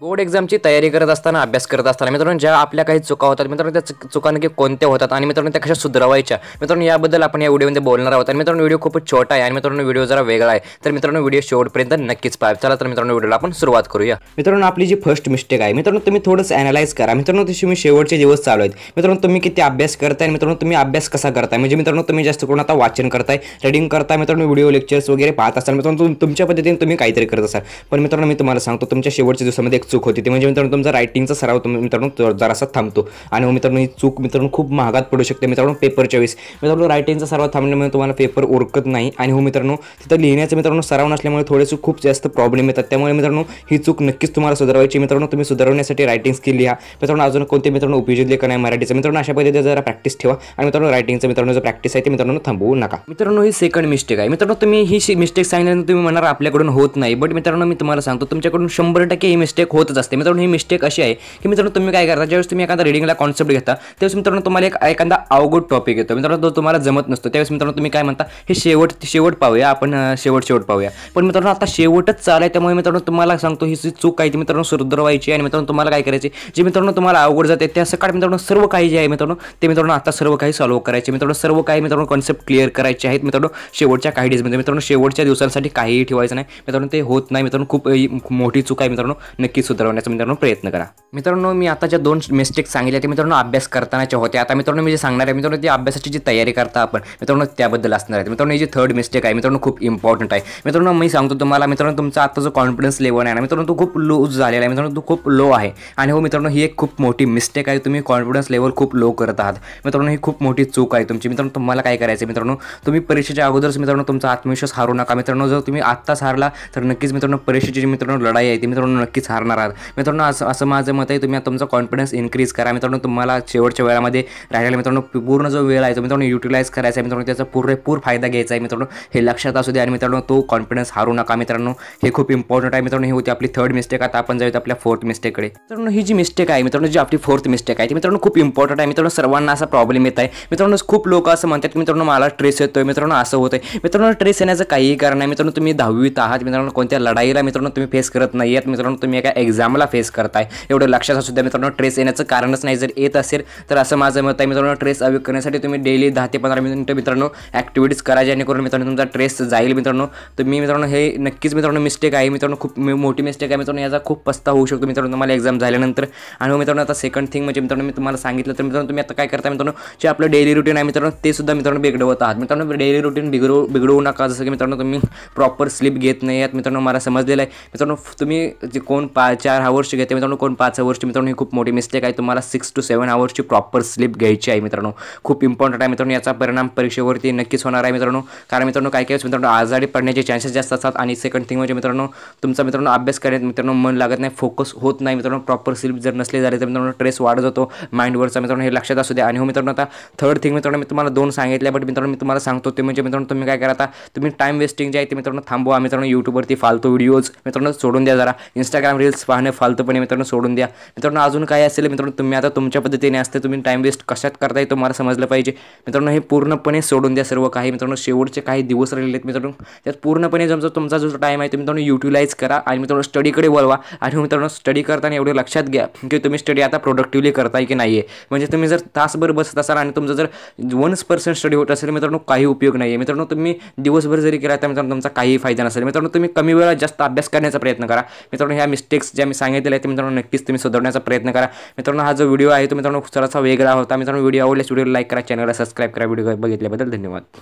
board एक्झामची तयारी करत असताना अभ्यास करत असताना मित्रांनो ज्या आपल्या काही चुका होतात मित्रांनो त्या चुका नक्की कोणत्या होतात आणि मित्रांनो त्या कशा सुधारवायच्या मित्रांनो याबद्दल आपण या व्हिडिओमध्ये बोलणार आहोत आणि मित्रांनो व्हिडिओ खूप छोटा आहे आणि मित्रांनो व्हिडिओ जरा वेगळा आहे तर मित्रांनो व्हिडिओ शेवटपर्यंत नक्कीच पाहा चला तर मित्रांनो व्हिडिओला आपण सुरुवात करूया मित्रांनो आपली जी फर्स्ट मिस्टेक आहे मित्रांनो तुम्ही थोडंसं अनालाइज करा मित्रांनो तशी मी शेवटचे दिवस चालू आहेत मित्रांनो तुम्ही किती अभ्यास करताय मित्रांनो तुम्ही अभ्यास कसा करताय म्हणजे मित्रांनो तुम्ही जास्त करून आता वाचन करताय रीडिंग करताय मित्रांनो व्हिडिओ लेक्चर्स वगैरे पाहत असाल मित्रांनो तुमच्या पद्धतीने तुम्ही काहीतरी करत असाल पण मित्रांनो मी तुम्हाला सांगतो तुमच्या शेवटच्या दिवसामध्ये चूक होती ती म्हणजे मित्रांनो तुमचा रायटिंगचा सराव तुम्ही मित्रांनो जरासा थांबतो आणि मित्रांनो ही चूक मित्रांनो खूप महागात पडू शकते मित्रांनो पेपरच्या वेळेस मित्रांनो रायटिंगचा सराव थांबल्यामुळे तुम्हाला पेपर ओरकत नाही आणि हो मित्रांनो तिथं लिहिण्याचं मित्रांनो सराव नसल्यामुळे थोडेसे खूप जास्त प्रॉब्लेम येतात त्यामुळे मित्रांनो ही चूक नक्कीच तुम्हाला सुधारवायची मित्रांनो तुम्ही सुधारवण्यासाठी रायटिंग स्किल लिहा मित्रांनो अजून कोणते मित्रांनो उपयोजित लेखन नाही मराठीचं मित्रांनो अशा पद्धतीने जरा प्रॅक्टिस ठेवा आणि मित्रांनो रायटिंगचं मित्रांनो जो प्रॅक्टिस आहे ते मित्रांनो थांबवू नका मित्रांनो ही सेकंड मिस्टेक आहे मित्रांनो तुम्ही ही मिस्टेक सांगितल्यानंतर तुम्ही म्हणणार आपल्याकडून होत नाही बट मित्रांनो मी तुम्हाला सांगतो तुमच्याकडून शंभर टक्के ही मिस्टेक होतच असते मित्रांनो ही मिस्टेक अशी आहे की मित्रांनो तुम्ही काय करता ज्यावेळेस तुम्ही एखादा रिडिंगला कॉन्सेप्ट घेता त्यावेळेस मित्रांनो तुम्हाला एक एखादा अवघड टॉपिक येतो मित्रांनो तो तुम्हाला जमत नसतो त्यावेळेस मित्रांनो तुम्ही काय म्हणता हे शेवट शेवट पाहूया आपण शेवट शेवट पाहूया पण मित्रांनो आता शेवटच चालू आहे त्यामुळे मित्रांनो तुम्हाला सांगतो ही जी चूक काय ती मित्रांनो आहे आणि मित्रांनो तुम्हाला काय करायचे जे मित्रांनो तुम्हाला अवघड जाते त्या सकाळ मित्रांनो सर्व काही जे आहे मित्रांनो ते मित्रांनो आता सर्व काही सॉल्व करायचे मित्रांनो सर्व काही मित्रांनो कॉन्सेप्ट क्लिअर करायचे आहेत मित्रांनो शेवटच्या काही डेजमध्ये मित्रांनो शेवटच्या दिवसांसाठी काहीही ठेवायचं नाही मित्रांनो ते होत नाही मित्रांनो खूप मोठी चूक आहे मित्रांनो नक्कीच सुधारण्याचा मित्रांनो प्रयत्न करा मित्रांनो मी आता ज्या दोन मिस्टेक सांगितल्या ते मित्रांनो अभ्यास करतानाच्या होत्या आता मित्रांनो मी जे सांगणार आहे मित्रांनो ती अभ्यासाची जी तयारी करता आपण मित्रांनो त्याबद्दल असणार आहे मित्रांनो ही जी थर्ड मिस्टेक आहे मित्रांनो खूप इम्पॉर्टंट आहे मित्रांनो मी सांगतो तुम्हाला मित्रांनो तुमचा आता जो कॉन्फिडन्स लेवल आहे ना मित्रांनो तो खूप लूज झालेला आहे मित्रांनो तो खूप लो आहे आणि हो मित्रांनो ही एक खूप मोठी मिस्टेक आहे तुम्ही कॉन्फिडन्स लेवल खूप लो करत आहात मित्रांनो ही खूप मोठी चूक आहे तुमची मित्रांनो तुम्हाला काय करायचं मित्रांनो तुम्ही परीक्षेच्या अगोदरच मित्रांनो तुमचा आत्मविश्वास हारू नका मित्रांनो जर तुम्ही आत्ताच हारला तर नक्कीच मित्रांनो परीक्षेची जी मित्रांनो लढाई आहे ती मित्रांनो नक्कीच हारणार मित्रांनो असं असं माझं मत आहे तुम्ही तुमचा कॉन्फिडन्स इन्क्रीज करा मित्रांनो तुम्हाला शेवटच्या वेळामध्ये राहिलेला मित्रांनो पूर्ण जो वेळ आहे तो मित्रांनो युटिलाइज करायचा आहे मित्रांनो त्याचा पुरेपूर फायदा घ्यायचा आहे मित्रांनो हे लक्षात असू द्या आणि मित्रांनो तो कॉन्फिडन्स हारू नका मित्रांनो हे खूप इम्पॉर्टंट आहे मित्रांनो ही होती आपली थर्ड मिस्टेक आता आपण जाऊयात आपल्या फोर्थ मिस्टेककडे मित्रांनो ही जी मिस्टेक आहे मित्रांनो जी आपली फोर्थ मिस्टेक आहे ती मित्रांनो खूप इम्पॉर्टंट आहे मित्रांनो सर्वांना असा प्रॉब्लेम येत आहे मित्रांनो खूप लोक असं म्हणतात की मित्रांनो मला ट्रेस येतोय मित्रांनो असं होतं आहे मित्रांनो ट्रेस येण्याचं काहीही कारण आहे मित्रांनो तुम्ही दहावीत आहात मित्रांनो कोणत्या लढाईला मित्रांनो तुम्ही फेस करत नाही मित्रांनो तुम्ही एका एक्झामला फेस करताय एवढं लक्षात असू द्या मित्रांनो ट्रेस येण्याचं कारणच नाही जर येत असेल तर असं माझं मत आहे मित्रांनो ट्रेस अवेक करण्यासाठी तुम्ही डेली दहा ते पंधरा मिनिटं मित्रांनो ॲक्टिव्हिटीज करा जेणेकरून मित्रांनो तुमचा ट्रेस जाईल मित्रांनो तर मी मित्रांनो हे नक्कीच मित्रांनो मिस्टेक आहे मित्रांनो खूप मोठी मिस्टेक आहे मित्रांनो याचा खूप पस्ता होऊ शकतो मित्रांनो तुम्हाला एक्झाम झाल्यानंतर आणि हो मित्रांनो आता सेकंड थिंग म्हणजे मित्रांनो मी तुम्हाला सांगितलं तर मित्रांनो तुम्ही आता काय करता मित्रांनो जे आपलं डेली रुटीन आहे मित्रांनो ते सुद्धा मित्रांनो बिघडवत आहात मित्रांनो डेली रुटीन बिघडू बिघडवू नका जसं की मित्रांनो तुम्ही प्रॉपर स्लीप घेत नाही आहात मित्रांनो मला समजलेलं आहे मित्रांनो तुम्ही जे कोण पा चार हावर्सची घेते मित्रांनो कोण पाच हावर्सची मित्रांनो ही खूप मोठी मिस्टेक आहे तुम्हाला सिक्स टू सेवन हावर्सची प्रॉपर स्लीप घ्यायची आहे मित्रांनो खूप इम्पॉर्टंट आहे मित्रांनो याचा परिणाम परीक्षेवरती नक्कीच होणार आहे मित्रांनो कारण मित्रांनो काय काय मित्रांनो आजारी पडण्याचे चान्सेस जास्त असतात आणि सेकंड थिंग म्हणजे मित्रांनो तुमचा मित्रांनो अभ्यास करण्यात मित्रांनो मन लागत नाही फोकस होत नाही मित्रांनो प्रॉपर स्लीप जर नसली झाले तर मित्रांनो स्ट्रेस वाढत जातो माइंडवरचा मित्रांनो हे लक्षात असू द्या आणि हो मित्रांनो आता थर्ड थिंग मित्रांनो मी तुम्हाला दोन सांगितल्या बट मित्रांनो मी तुम्हाला सांगतो ते म्हणजे मित्रांनो तुम्ही काय करा आता तुम्ही टाइम वेस्टिंग जे आहे ते मित्रांनो थांबवा मित्रांनो यूट्यूबवरती फालतू व्हिडिओज मित्रांनो सोडून द्या जरा इंस्टाग्राम रील्स रील्स पाहणे फालतूपणे मित्रांनो सोडून द्या मित्रांनो अजून काय असेल मित्रांनो तुम्ही आता तुमच्या पद्धतीने असते तुम्ही टाईम वेस्ट कशात करताय तुम्हाला समजलं पाहिजे मित्रांनो हे पूर्णपणे सोडून द्या सर्व काही मित्रांनो शेवटचे काही दिवस राहिले आहेत मित्रांनो त्यात पूर्णपणे जमचा तुमचा जो टाइम आहे तो मित्रांनो युटिलाईज करा आणि मित्रांनो स्टडीकडे वळवा आणि हो मित्रांनो स्टडी करताना एवढे लक्षात घ्या की तुम्ही स्टडी आता प्रोडक्टिव्हली करताय की नाही आहे म्हणजे तुम्ही जर तासभर बसत असाल आणि तुमचं जर वन्स पर्सेंट स्टडी होत असेल मित्रांनो काही उपयोग नाही आहे मित्रांनो तुम्ही दिवसभर जरी केला तर मित्रांनो तुमचा काही फायदा नसेल मित्रांनो तुम्ही कमी वेळा जास्त अभ्यास करण्याचा प्रयत्न करा मित्रांनो ह्या मिस्टेक्स जे ज्या मी सांगितलेल्या ते मित्रांनो नक्कीच तुम्ही सुधारण्याचा प्रयत्न करा मित्रांनो हा जो व्हिडिओ आहे तो मित्रांनो थोडासा वेगळा होता मित्रांनो व्हिडिओ आवडल्यास व्हिडिओ लाईक करा चॅनलला सबस्क्राईब करा व्हिडिओ बघितल्याबद्दल धन्यवाद